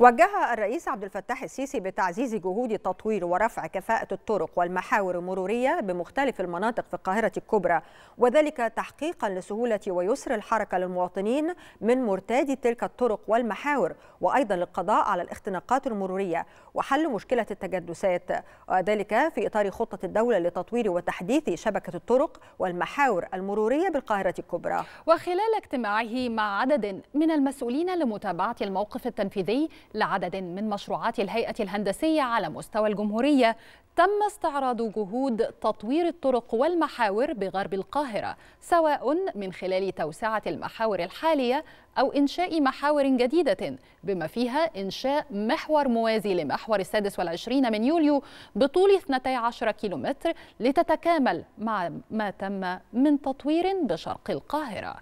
وجه الرئيس عبد الفتاح السيسي بتعزيز جهود تطوير ورفع كفاءة الطرق والمحاور المرورية بمختلف المناطق في القاهرة الكبرى وذلك تحقيقا لسهولة ويسر الحركة للمواطنين من مرتادي تلك الطرق والمحاور وأيضا للقضاء على الاختناقات المرورية وحل مشكلة التجدسات وذلك في إطار خطة الدولة لتطوير وتحديث شبكة الطرق والمحاور المرورية بالقاهرة الكبرى وخلال اجتماعه مع عدد من المسؤولين لمتابعة الموقف التنفيذي لعدد من مشروعات الهيئة الهندسية على مستوى الجمهورية تم استعراض جهود تطوير الطرق والمحاور بغرب القاهرة سواء من خلال توسعة المحاور الحالية أو إنشاء محاور جديدة بما فيها إنشاء محور موازي لمحور السادس والعشرين من يوليو بطول 12 كيلومتر لتتكامل مع ما تم من تطوير بشرق القاهرة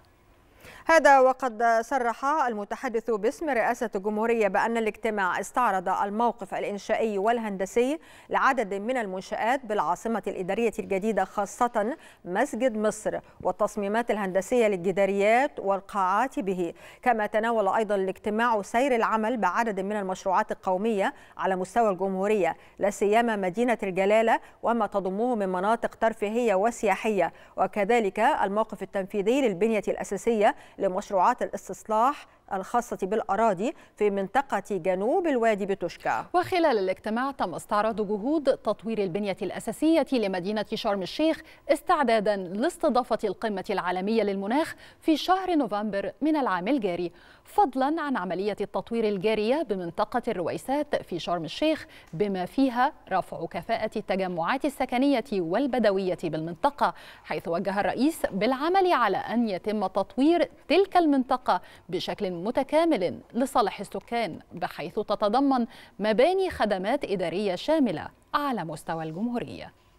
هذا وقد صرح المتحدث باسم رئاسة الجمهورية بأن الاجتماع استعرض الموقف الإنشائي والهندسي لعدد من المنشآت بالعاصمة الإدارية الجديدة خاصة مسجد مصر والتصميمات الهندسية للجداريات والقاعات به كما تناول أيضا الاجتماع سير العمل بعدد من المشروعات القومية على مستوى الجمهورية لسيما مدينة الجلالة وما تضمه من مناطق ترفيهية وسياحية وكذلك الموقف التنفيذي للبنية الأساسية لمشروعات الاستصلاح الخاصة بالأراضي في منطقة جنوب الوادي بتوشكا وخلال الاجتماع تم استعراض جهود تطوير البنية الأساسية لمدينة شرم الشيخ استعدادا لاستضافة القمة العالمية للمناخ في شهر نوفمبر من العام الجاري فضلا عن عملية التطوير الجارية بمنطقة الرويسات في شرم الشيخ بما فيها رفع كفاءة التجمعات السكنية والبدوية بالمنطقة حيث وجه الرئيس بالعمل على أن يتم تطوير تلك المنطقة بشكل متكامل لصالح السكان بحيث تتضمن مباني خدمات إدارية شاملة على مستوى الجمهورية